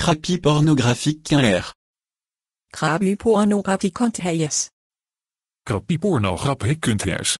Krapi pornographique kan er. Krapi pornographique kunt hers. Crappie pornographique kunt hers.